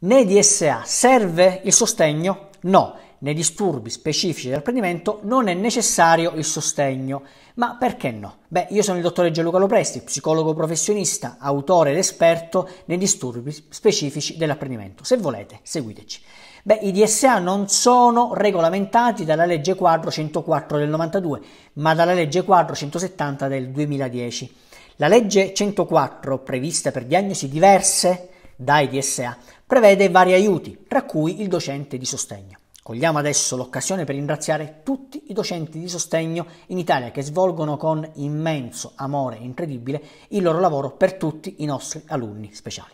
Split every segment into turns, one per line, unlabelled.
Nei DSA serve il sostegno? No, nei disturbi specifici dell'apprendimento non è necessario il sostegno. Ma perché no? Beh, io sono il dottore Gianluca Lopresti, psicologo professionista, autore ed esperto nei disturbi specifici dell'apprendimento. Se volete, seguiteci. Beh, i DSA non sono regolamentati dalla legge 404 del 92, ma dalla legge 470 del 2010. La legge 104, prevista per diagnosi diverse, dai DSA prevede vari aiuti, tra cui il docente di sostegno. Cogliamo adesso l'occasione per ringraziare tutti i docenti di sostegno in Italia che svolgono con immenso amore incredibile il loro lavoro per tutti i nostri alunni speciali.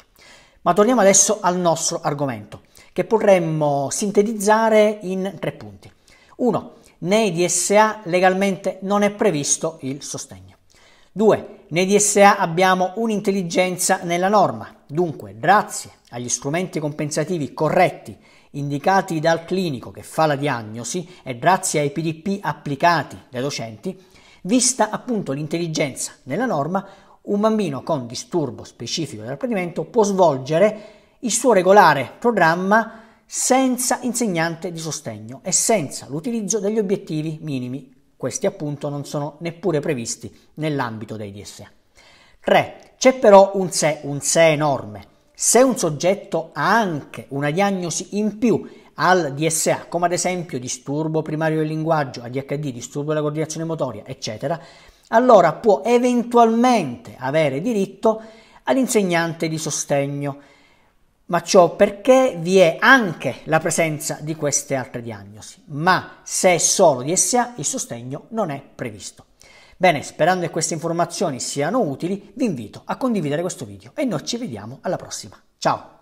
Ma torniamo adesso al nostro argomento, che potremmo sintetizzare in tre punti. 1. Nei DSA legalmente non è previsto il sostegno. 2. Nei DSA abbiamo un'intelligenza nella norma. Dunque, grazie agli strumenti compensativi corretti indicati dal clinico che fa la diagnosi e grazie ai PDP applicati dai docenti, vista appunto l'intelligenza nella norma, un bambino con disturbo specifico dell'apprendimento può svolgere il suo regolare programma senza insegnante di sostegno e senza l'utilizzo degli obiettivi minimi. Questi appunto non sono neppure previsti nell'ambito dei DSA. 3. C'è però un se, un se enorme. Se un soggetto ha anche una diagnosi in più al DSA, come ad esempio disturbo primario del linguaggio, ADHD, disturbo della coordinazione motoria, eccetera, allora può eventualmente avere diritto all'insegnante di sostegno, ma ciò perché vi è anche la presenza di queste altre diagnosi, ma se è solo DSA il sostegno non è previsto. Bene, sperando che queste informazioni siano utili, vi invito a condividere questo video e noi ci vediamo alla prossima. Ciao!